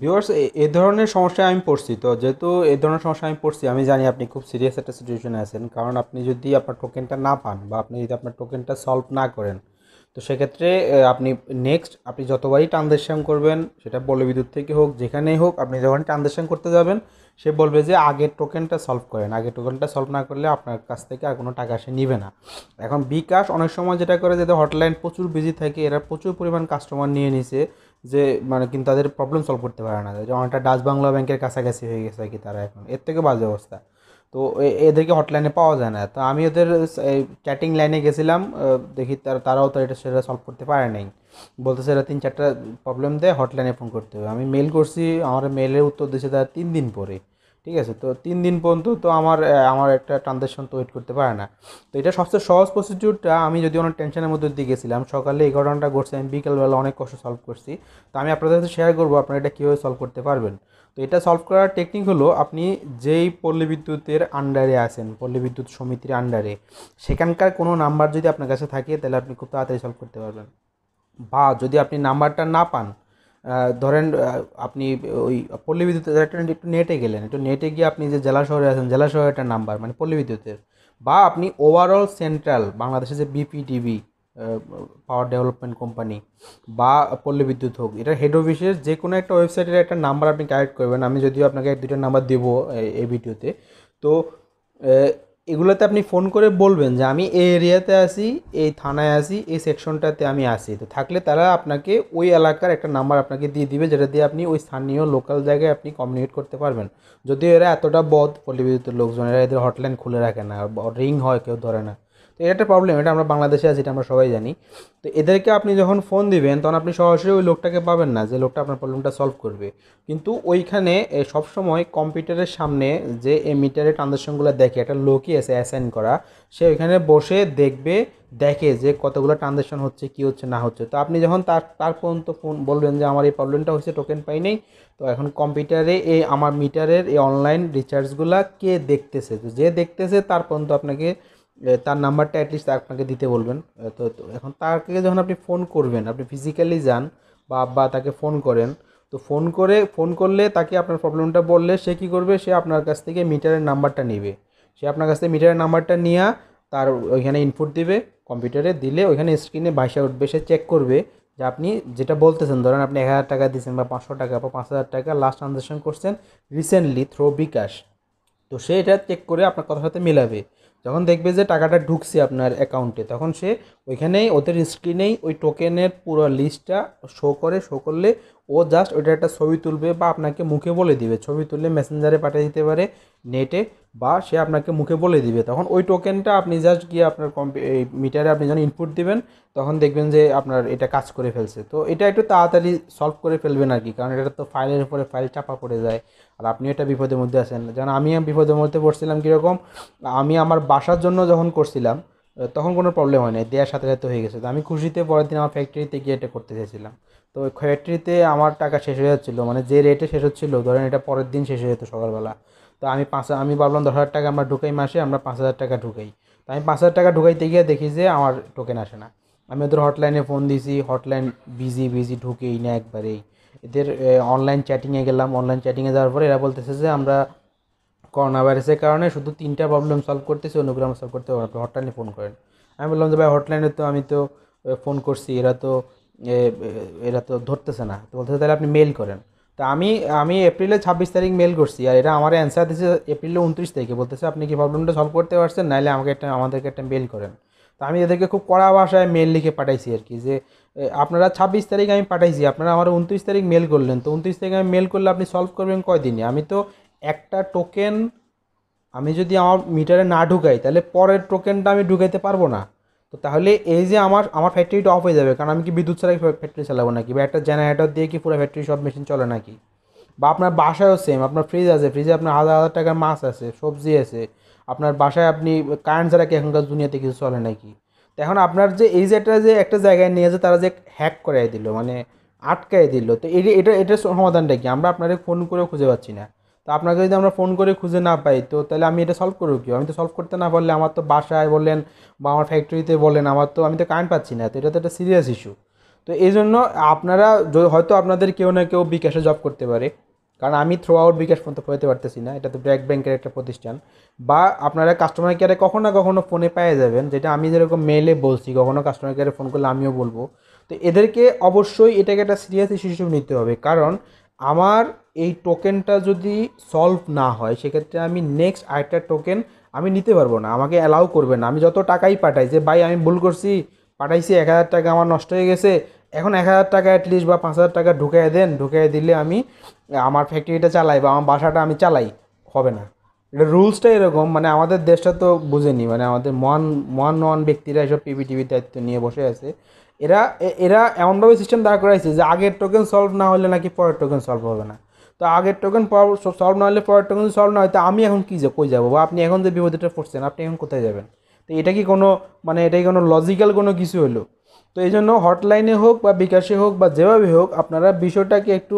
Viewers এ ধরনের সমস্যায় আমি পড়ছি তো যেহেতু এ ধরনের সমস্যা আমি পড়ছি আমি জানি আপনি খুব সিরিয়াস একটা সিচুয়েশনে আছেন কারণ আপনি যদি আপনার টোকেনটা না পান বা আপনি যদি আপনার টোকেনটা সলভ না করেন তো সেক্ষেত্রে আপনি নেক্সট আপনি যতবারই ট্রানজ্যাকশান করবেন সেটা বলে বিদ্যুৎ থেকে হোক যেখানেই হোক আপনি যখন ট্রানজ্যাকশান করতে যাবেন সে বলবে যে আগের টোকেনটা সলভ করেন আগের টোকেনটা সলভ না করলে আপনার কাছ থেকে আর কোনো টাকা সে নিবে না এখন বিকাশ অনেক সময় যেটা করে যাতে হটলাইন প্রচুর বিজি থাকে এরা প্রচুর পরিমাণ কাস্টমার নিয়ে নিছে যে মানে কিন্তু তাদের প্রবলেম সলভ করতে পারে না অনেকটা ডাচ বাংলা ব্যাংকের কাছাকাছি হয়ে গেছে আর কি তারা এখন এর থেকে বাজে অবস্থা তো এদেরকে হটলাইনে পাওয়া যায় না তো আমি ওদের চ্যাটিং লাইনে গেছিলাম দেখি তারা তারাও তো এটা সেটা সলভ করতে পারে নাই বলতেছে এরা তিন চারটা প্রবলেম দেয় হটলাইনে ফোন করতে হবে আমি মেল করছি আমার মেলের উত্তর দিয়েছে তারা তিন দিন পরে ঠিক আছে তো তিন দিন পর্যন্ত তো আমার আমার একটা ট্রানজ্যাকশন তো ওয়েট করতে পারে না তো এটা সবচেয়ে সহজ প্রসিডিউরটা আমি যদি অনেক টেনশনের মধ্যে দিয়ে গেছিলাম সকালে এই ঘটনাটা ঘটছে আমি বিকেলবেলা অনেক কষ্ট সলভ করছি তো আমি আপনাদের সাথে শেয়ার করবো আপনারা এটা কীভাবে সলভ করতে পারবেন তো এটা সলভ করার টেকনিক হলো আপনি যেই পল্লী বিদ্যুতের আন্ডারে আছেন পল্লী বিদ্যুৎ সমিতির আন্ডারে সেখানকার কোনো নাম্বার যদি আপনার কাছে থাকে তাহলে আপনি খুব তাড়াতাড়ি সলভ করতে পারবেন বা যদি আপনি নাম্বারটা না পান ধরেন আপনি ওই পল্লী বিদ্যুতের একটা একটু নেটে গেলেন একটু নেটে গিয়ে আপনি যে জেলা শহরে আছেন জেলা শহরে একটা নাম্বার মানে পল্লী বিদ্যুতের বা আপনি ওভারঅল সেন্ট্রাল বাংলাদেশে যে বিপিডিবি পাওয়ার ডেভেলপমেন্ট কোম্পানি বা পল্লী বিদ্যুৎ হোক এটা হেড অফিসের যে কোনো একটা ওয়েবসাইটের একটা নাম্বার আপনি কালেক্ট করবেন আমি যদিও আপনাকে এক দুটো নাম্বার দেবো এই ভিডিওতে তো এগুলোতে আপনি ফোন করে বলবেন যে আমি এই এরিয়াতে আসি এই থানায় আসি এই সেকশনটাতে আমি আসি তো থাকলে তারা আপনাকে ওই এলাকার একটা নাম্বার আপনাকে দিয়ে দিবে যেটা দিয়ে আপনি ওই স্থানীয় লোকাল জায়গায় আপনি কমিউনিকেট করতে পারবেন যদিও এরা এতটা বদ পল্লিবিদ্যুতের লোকজন এরা এদের হটলাইন খুলে রাখে না রিং হয় কেউ ধরে না তো এটা একটা প্রবলেম এটা আমরা বাংলাদেশে আছি এটা আমরা সবাই জানি তো এদেরকে আপনি যখন ফোন দিবেন তখন আপনি সরাসরি ওই লোকটাকে পাবেন না যে লোকটা আপনার প্রবলেমটা সলভ করবে কিন্তু ওইখানে সবসময় কম্পিউটারের সামনে যে এই মিটারের ট্রানজাকশনগুলো দেখে একটা লোকই আছে অ্যাসাইন করা সে ওইখানে বসে দেখবে দেখে যে কতগুলো ট্রানজাকশন হচ্ছে কি হচ্ছে না হচ্ছে তো আপনি যখন তার তার পর্যন্ত ফোন বলবেন যে আমার এই প্রবলেমটা হচ্ছে টোকেন পাই নেই তো এখন কম্পিউটারে এই আমার মিটারের এই অনলাইন রিচার্জগুলা কে দেখতেছে তো যে দেখতেছে তার পর্যন্ত আপনাকে তার নাম্বারটা অ্যাটলিস্ট আপনাকে দিতে বলবেন তো এখন তাকে যখন আপনি ফোন করবেন আপনি ফিজিক্যালি যান বা আব্বা তাকে ফোন করেন তো ফোন করে ফোন করলে তাকে আপনার প্রবলেমটা বললে সে কী করবে সে আপনার কাছ থেকে মিটারের নাম্বারটা নেবে সে আপনার কাছ থেকে মিটারের নাম্বারটা নিয়ে তার ওইখানে ইনপুট দিবে কম্পিউটারে দিলে ওইখানে স্ক্রিনে ভাইসা উঠবে সে চেক করবে যে আপনি যেটা বলতেছেন ধরেন আপনি এক হাজার টাকা দিয়েছেন বা পাঁচশো টাকা বা পাঁচ হাজার টাকা লাস্ট ট্রানজ্যাকশন করছেন রিসেন্টলি থ্রো বিকাশ তো সে এটা চেক করে আপনার কথার সাথে মেলাবে যখন দেখবে যে টাকাটা ঢুকছে আপনার অ্যাকাউন্টে তখন সে ওইখানেই ওদের স্ক্রিনেই ওই টোকেনের পুরো লিস্টটা শো করে শো করলে ও জাস্ট ওইটা একটা ছবি তুলবে বা আপনাকে মুখে বলে দিবে ছবি তুললে মেসেঞ্জারে পাঠিয়ে দিতে পারে নেটে বা সে আপনাকে মুখে বলে দিবে তখন ওই টোকেনটা আপনি জাস্ট গিয়ে আপনার এই মিটারে আপনি যখন ইনপুট দিবেন তখন দেখবেন যে আপনার এটা কাজ করে ফেলছে তো এটা একটু তাড়াতাড়ি সলভ করে ফেলবেন আর কি কারণ এটা তো ফাইলের উপরে ফাইল চাপা পড়ে যায় আর আপনি এটা বিপদের মধ্যে আছেন যেন আমি বিপদের মধ্যে পড়ছিলাম কীরকম আমি আমার বাসার জন্য যখন করছিলাম তখন কোনো প্রবলেম হয় না দেওয়ার সাথে সাথে হয়ে গেছে তো আমি খুশিতে পরের দিন আমার ফ্যাক্টরিতে গিয়ে এটা করতে চেয়েছিলাম তো ফ্যাক্টরিতে আমার টাকা শেষ হয়ে যাচ্ছিলো মানে যে রেটে শেষ হচ্ছিলো ধরেন এটা পরের দিন শেষ হয়ে যেত সকালবেলা তো আমি পাঁচ আমি ভাবলাম দশ হাজার টাকা আমরা ঢুকাই মাসে আমরা পাঁচ হাজার টাকা ঢুকাই তো আমি পাঁচ হাজার টাকা ঢুকাইতে গিয়ে দেখি যে আমার টোকেন আসে না আমি ওদের হটলাইনে ফোন দিয়েছি হটলাইন বিজি বিজি ঢুকেই না একবারেই এদের অনলাইন চ্যাটিংয়ে গেলাম অনলাইন চ্যাটিংয়ে যাওয়ার পরে এরা বলতেছে যে আমরা করোনা ভাইরাসের কারণে শুধু তিনটা প্রবলেম সলভ করতেছি গ্রাম সলভ করতে পারবো হটলাইনে ফোন করেন আমি বললাম যে ভাই হটলাইনে তো আমি তো ফোন করছি এরা তো এরা তো ধরতেছে না তো বলতেছে তাহলে আপনি মেল করেন তা আমি আমি এপ্রিলে ছাব্বিশ তারিখ মেল করছি আর এটা আমার অ্যান্সার দিচ্ছে এপ্রিলে উনত্রিশ তারিখে বলতেছে আপনি কি প্রবলেমটা সলভ করতে পারছেন নাহলে আমাকে একটা আমাদেরকে একটা মেল করেন তো আমি এদেরকে খুব কড়া ভাষায় মেল লিখে পাঠাইছি আর কি যে আপনারা ছাব্বিশ তারিখ আমি পাঠাইছি আপনারা আমার উনত্রিশ তারিখ মেল করলেন তো উনত্রিশ তারিখ আমি মেল করলে আপনি সলভ করবেন কয়দিনে আমি তো একটা টোকেন আমি যদি আমার মিটারে না ঢুকাই তাহলে পরের টোকেনটা আমি ঢুকাইতে পারবো না তো তাহলে এই যে আমার আমার ফ্যাক্টরিটা অফ হয়ে যাবে কারণ আমি কি বিদ্যুৎ ছাড়া ফ্যাক্টরি চালাবো নাকি বা একটা জেনারেটর দিয়ে কি পুরো ফ্যাক্টরি সব মেশিন চলে নাকি বা আপনার বাসায়ও সেম আপনার ফ্রিজ আছে ফ্রিজে আপনার হাজার হাজার টাকার মাছ আছে সবজি আছে আপনার বাসায় আপনি কারেন্ট ছাড়া কি এখনকার দুনিয়াতে কিছু চলে নাকি তো এখন আপনার যে এই যে একটা যে একটা জায়গায় নিয়ে যে তারা যে হ্যাক করাই দিল মানে আটকাই দিল তো এটা এটা এটার সমাধানটা কি আমরা আপনাদের ফোন করেও খুঁজে পাচ্ছি না তো আপনাকে যদি আমরা ফোন করে খুঁজে না পাই তো তাহলে আমি এটা সলভ করবো কী আমি তো সলভ করতে না পারলে আমার তো বাসায় বললেন বা আমার ফ্যাক্টরিতে বলেন আমার তো আমি তো কারেন্ট পাচ্ছি না তো এটা তো একটা সিরিয়াস ইস্যু তো এই জন্য আপনারা হয়তো আপনাদের কেউ না কেউ বিকাশে জব করতে পারে কারণ আমি থ্রু আউট বিকাশ পর্যন্ত পেতে পারতেছি না এটা তো ব্র্যাক ব্যাংকের একটা প্রতিষ্ঠান বা আপনারা কাস্টমার কেয়ারে কখনো না কখনো ফোনে পেয়ে যাবেন যেটা আমি যেরকম মেলে বলছি কখনো কাস্টমার কেয়ারে ফোন করলে আমিও বলবো তো এদেরকে অবশ্যই এটাকে একটা সিরিয়াস ইস্যু হিসেবে নিতে হবে কারণ আমার এই টোকেনটা যদি সলভ না হয় সেক্ষেত্রে আমি নেক্সট আরেকটা টোকেন আমি নিতে পারবো না আমাকে অ্যালাউ করবে না আমি যত টাকাই পাঠাই যে ভাই আমি ভুল করছি পাঠাইছি এক হাজার টাকা আমার নষ্ট হয়ে গেছে এখন এক হাজার টাকা অ্যাটলিস্ট বা পাঁচ হাজার টাকা ঢুকাই দেন ঢুকাই দিলে আমি আমার ফ্যাক্টরিটা চালাই বা আমার বাসাটা আমি চালাই হবে না এটা রুলসটা এরকম মানে আমাদের দেশটা তো বুঝেনি মানে আমাদের মহান মহান মহান ব্যক্তিরা এসব পিপি টিভির দায়িত্ব নিয়ে বসে আছে এরা এরা এমনভাবে সিস্টেম দাঁড় করাইছে যে আগের টোকেন সলভ না হলে নাকি পরের টোকেন সলভ হবে না তো আগের টোকেন সলভ না হলে পরের টোকেন সলভ না হয় তো আমি এখন কী যে কই যাবো বা আপনি এখন যে বিপদেটা পড়ছেন আপনি এখন কোথায় যাবেন তো এটা কি কোনো মানে এটা কি কোনো লজিক্যাল কোনো কিছু হলো তো এই জন্য হটলাইনে হোক বা বিকাশে হোক বা যেভাবে হোক আপনারা বিষয়টাকে একটু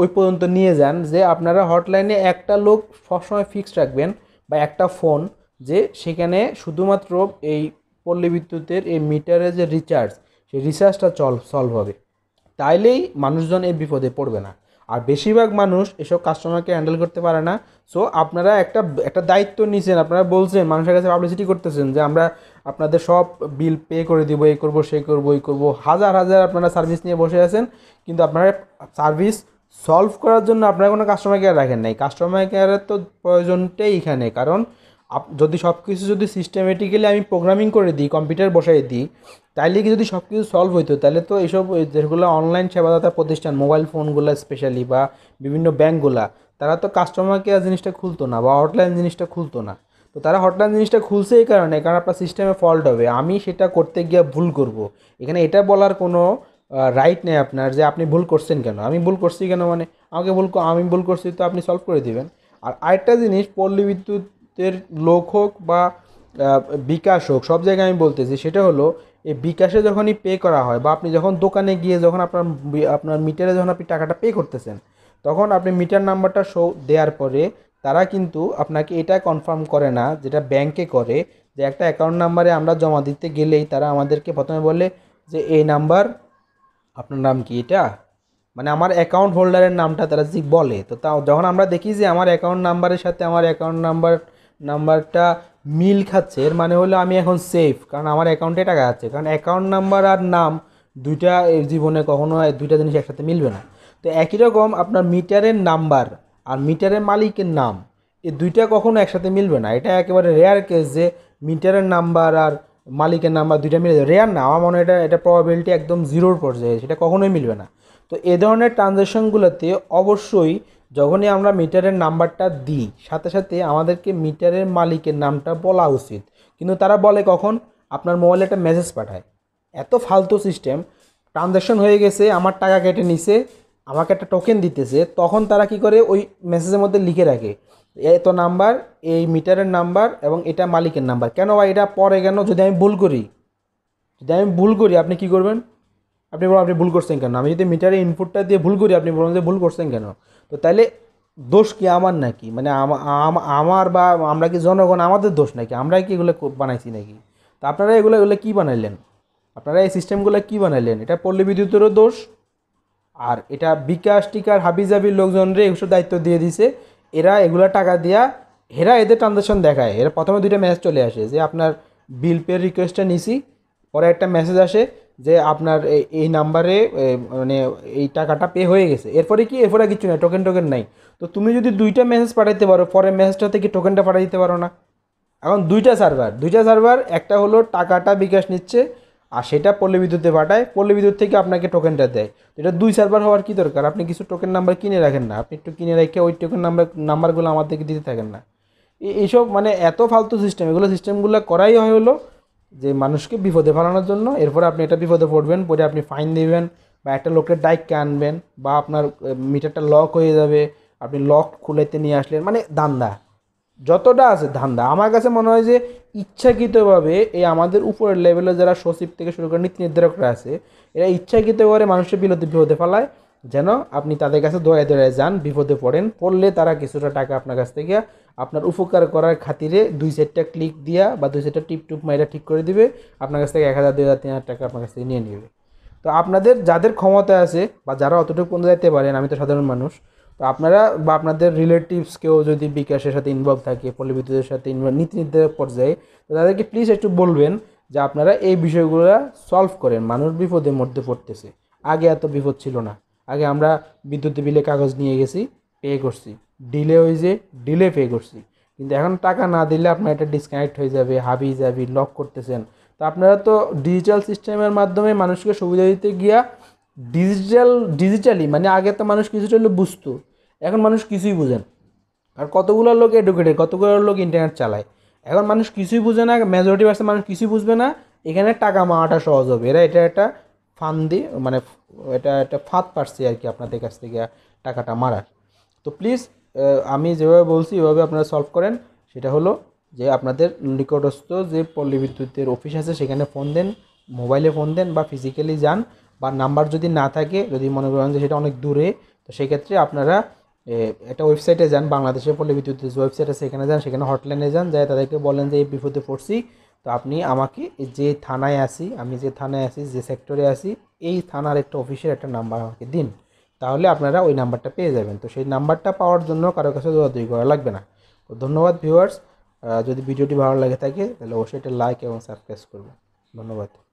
ওই পর্যন্ত নিয়ে যান যে আপনারা হটলাইনে একটা লোক সবসময় ফিক্সড রাখবেন বা একটা ফোন যে সেখানে শুধুমাত্র এই পল্লী বিদ্যুতের এই মিটারের যে রিচার্জ সেই রিচার্জটা চল সলভ হবে তাইলেই মানুষজন এই বিপদে পড়বে না আর বেশিরভাগ মানুষ এসব কাস্টমারকে হ্যান্ডেল করতে পারে না সো আপনারা একটা একটা দায়িত্ব নিয়েছেন আপনারা বলছেন মানুষের কাছে পাবলিসিটি করতেছেন যে আমরা আপনাদের সব বিল পে করে দিব এই করব সেই করব এই করব হাজার হাজার আপনারা সার্ভিস নিয়ে বসে আছেন কিন্তু আপনারা সার্ভিস সলভ করার জন্য আপনারা কোনো কাস্টমার কেয়ার রাখেন নাই কাস্টমার কেয়ারের তো প্রয়োজনটাই এখানে কারণ যদি সব কিছু যদি সিস্টেমেটিক্যালি আমি প্রোগ্রামিং করে দিই কম্পিউটার বসাই দিই তাইলে কি যদি সব কিছু সলভ হইতো তাহলে তো এইসব যেগুলো অনলাইন সেবাদাতা প্রতিষ্ঠান মোবাইল ফোনগুলো স্পেশালি বা বিভিন্ন ব্যাঙ্কগুলা তারা তো কাস্টমার কেয়ার জিনিসটা খুলতো না বা হটলাইন জিনিসটা খুলতো না তো তারা হটলাইন জিনিসটা খুলছে এই কারণে কারণ আপনার সিস্টেমে ফল্ট হবে আমি সেটা করতে গিয়ে ভুল করব। এখানে এটা বলার কোনো রাইট নেই আপনার যে আপনি ভুল করছেন কেন আমি ভুল করছি কেন মানে আমাকে ভুল আমি ভুল করছি তো আপনি সলভ করে দিবেন আর আরেকটা জিনিস পল্লী বিদ্যুৎ এর লোক হোক বা বিকাশ হোক সব জায়গায় আমি বলতেছি সেটা হলো এই বিকাশে যখনই পে করা হয় বা আপনি যখন দোকানে গিয়ে যখন আপনার আপনার মিটারে যখন আপনি টাকাটা পে করতেছেন তখন আপনি মিটার নাম্বারটা শো দেওয়ার পরে তারা কিন্তু আপনাকে এটা কনফার্ম করে না যেটা ব্যাংকে করে যে একটা অ্যাকাউন্ট নাম্বারে আমরা জমা দিতে গেলেই তারা আমাদেরকে প্রথমে বলে যে এই নাম্বার আপনার নাম কি এটা মানে আমার অ্যাকাউন্ট হোল্ডারের নামটা তারা যে বলে তো তাও যখন আমরা দেখি যে আমার অ্যাকাউন্ট নাম্বারের সাথে আমার অ্যাকাউন্ট নাম্বার নাম্বারটা মিল খাচ্ছে এর মানে হলো আমি এখন সেফ কারণ আমার অ্যাকাউন্টে টাকা আছে কারণ অ্যাকাউন্ট নাম্বার আর নাম দুইটা জীবনে কখনো দুইটা জিনিস একসাথে মিলবে না তো একই রকম আপনার মিটারের নাম্বার আর মিটারের মালিকের নাম এই দুইটা কখনো একসাথে মিলবে না এটা একেবারে রেয়ার কেস যে মিটারের নাম্বার আর মালিকের নাম্বার দুইটা মিলে রেয়ার না আমার মনে হয় এটা এটা প্রবাবিলিটি একদম জিরোর পর্যায়ে সেটা কখনোই মিলবে না তো এ ধরনের ট্রানজ্যাকশনগুলোতে অবশ্যই যখনই আমরা মিটারের নাম্বারটা দিই সাথে সাথে আমাদেরকে মিটারের মালিকের নামটা বলা উচিত কিন্তু তারা বলে কখন আপনার মোবাইলে একটা মেসেজ পাঠায় এত ফালতু সিস্টেম ট্রানজ্যাকশন হয়ে গেছে আমার টাকা কেটে নিছে আমাকে একটা টোকেন দিতেছে তখন তারা কি করে ওই মেসেজের মধ্যে লিখে রাখে এত নাম্বার এই মিটারের নাম্বার এবং এটা মালিকের নাম্বার কেন ভাই এটা পরে কেন যদি আমি ভুল করি যদি আমি ভুল করি আপনি কি করবেন আপনি বলুন আপনি ভুল করছেন কেন আমি যদি মিটারে ইনপুটটা দিয়ে ভুল করি আপনি বলুন যে ভুল করছেন কেন তো তাহলে দোষ কি আমার নাকি মানে আমার বা আমরা কি জনগণ আমাদের দোষ নাকি আমরাই কি এগুলো বানাইছি নাকি তো আপনারা এগুলো এগুলো কী বানাইলেন আপনারা এই সিস্টেমগুলো কী বানাইলেন এটা পল্লী বিদ্যুতেরও দোষ আর এটা বিকাশ টিকার হাবিজাবির লোকজনরে এগুলো দায়িত্ব দিয়ে দিছে এরা এগুলো টাকা দিয়া এরা এদের ট্রানজাকশন দেখায় এরা প্রথমে দুইটা মেসেজ চলে আসে যে আপনার বিল পে রিকোয়েস্টটা নিছি পরে একটা মেসেজ আসে যে আপনার এই নাম্বারে মানে এই টাকাটা পে হয়ে গেছে এরপরে কি এরপরে কিছু নাই টোকেন টোকেন নাই তো তুমি যদি দুইটা মেসেজ পাঠাইতে পারো পরের মেসেজটা কি টোকেনটা পাঠাই দিতে পারো না এখন দুইটা সার্ভার দুইটা সার্ভার একটা হলো টাকাটা বিকাশ নিচ্ছে আর সেটা পল্লী বিদ্যুতে পাঠায় পল্লী বিদ্যুৎ থেকে আপনাকে টোকেনটা দেয় এটা দুই সার্ভার হওয়ার কী দরকার আপনি কিছু টোকেন নাম্বার কিনে রাখেন না আপনি একটু কিনে রেখে ওই টোকেন নাম্বার নাম্বারগুলো আমাদেরকে দিতে থাকেন না এইসব মানে এত ফালতু সিস্টেম এগুলো সিস্টেমগুলো করাই হয় হলো যে মানুষকে বিপদে ফেলানোর জন্য এরপরে আপনি এটা বিপদে পড়বেন পরে আপনি ফাইন দেবেন বা একটা লোকের ডাইককে আনবেন বা আপনার মিটারটা লক হয়ে যাবে আপনি লক খুলেতে নিয়ে আসলেন মানে দান্দা যতটা আছে ধান্দা আমার কাছে মনে হয় যে ইচ্ছাকৃতভাবে এই আমাদের উপরের লেভেলে যারা সচিব থেকে শুরু করে নীতি নির্ধারকরা আছে এরা ইচ্ছাকৃত করে মানুষের বিলতে বিপদে ফেলায় যেন আপনি তাদের কাছে দয়া দয়ায় যান বিপদে পড়েন পড়লে তারা কিছুটা টাকা আপনার কাছ থেকে আপনার উপকার করার খাতিরে দুই সেটটা ক্লিক দিয়া বা দুই সেটটা টিপ টুপ মাইরা ঠিক করে দিবে আপনার কাছ থেকে এক হাজার দুই হাজার তিন হাজার টাকা আপনার কাছ থেকে নিয়ে নেবে তো আপনাদের যাদের ক্ষমতা আছে বা যারা অতটুকু পণ্য যাইতে পারেন আমি তো সাধারণ মানুষ তো আপনারা বা আপনাদের রিলেটিভস কেউ যদি বিকাশের সাথে ইনভলভ থাকে পল্লীবিদ্যুতের সাথে ইনভলভ নীতি নির্ধারক পর্যায়ে তো তাদেরকে প্লিজ একটু বলবেন যে আপনারা এই বিষয়গুলো সলভ করেন মানুষ বিপদের মধ্যে পড়তেছে আগে এত বিপদ ছিল না আগে আমরা বিদ্যুৎ বিলে কাগজ নিয়ে গেছি পে করছি ডিলে হয়েছে ডিলে পে করছি কিন্তু এখন টাকা না দিলে আপনার এটা ডিসকানেক্ট হয়ে যাবে হাবি যাবি লক করতেছেন তো আপনারা তো ডিজিটাল সিস্টেমের মাধ্যমে মানুষকে সুবিধা দিতে গিয়া ডিজিটাল ডিজিটালি মানে আগে তো মানুষ কিছুটা হলে বুঝতো এখন মানুষ কিছুই বুঝেন আর কতগুলো লোক এডুকেটেড কতগুলো লোক ইন্টারনেট চালায় এখন মানুষ কিছুই বুঝে না মেজরিটি পার্সেন্ট মানুষ কিছুই বুঝবে না এখানে টাকা মাওয়াটা সহজ হবে এরা এটা একটা ফান্দি মানে এটা একটা ফাঁদ পারছে আর কি আপনাদের কাছ থেকে টাকাটা মারার তো প্লিজ আমি যেভাবে বলছি এভাবে আপনারা সলভ করেন সেটা হলো যে আপনাদের নিকটস্থ যে পল্লী বিদ্যুতের অফিস আছে সেখানে ফোন দেন মোবাইলে ফোন দেন বা ফিজিক্যালি যান বা নাম্বার যদি না থাকে যদি মনে করেন যে সেটা অনেক দূরে তো সেক্ষেত্রে আপনারা একটা ওয়েবসাইটে যান বাংলাদেশের পল্লী বিদ্যুতের যে ওয়েবসাইট আছে সেখানে যান সেখানে হটলাইনে যান যায় তাদেরকে বলেন যে এই বিপদে পড়ছি তো আপনি আমাকে যে থানায় আসি আমি যে থানায় আসি যে সেক্টরে আসি এই থানার একটা অফিসের একটা নাম্বার আমাকে দিন তাহলে আপনারা ওই নাম্বারটা পেয়ে যাবেন তো সেই নাম্বারটা পাওয়ার জন্য কারো কাছে যোগাযোগ করা লাগবে না তো ধন্যবাদ ভিউয়ার্স যদি ভিডিওটি ভালো লাগে থাকে তাহলে অবশ্যই এটা লাইক এবং সাবস্ক্রাইব করবেন ধন্যবাদ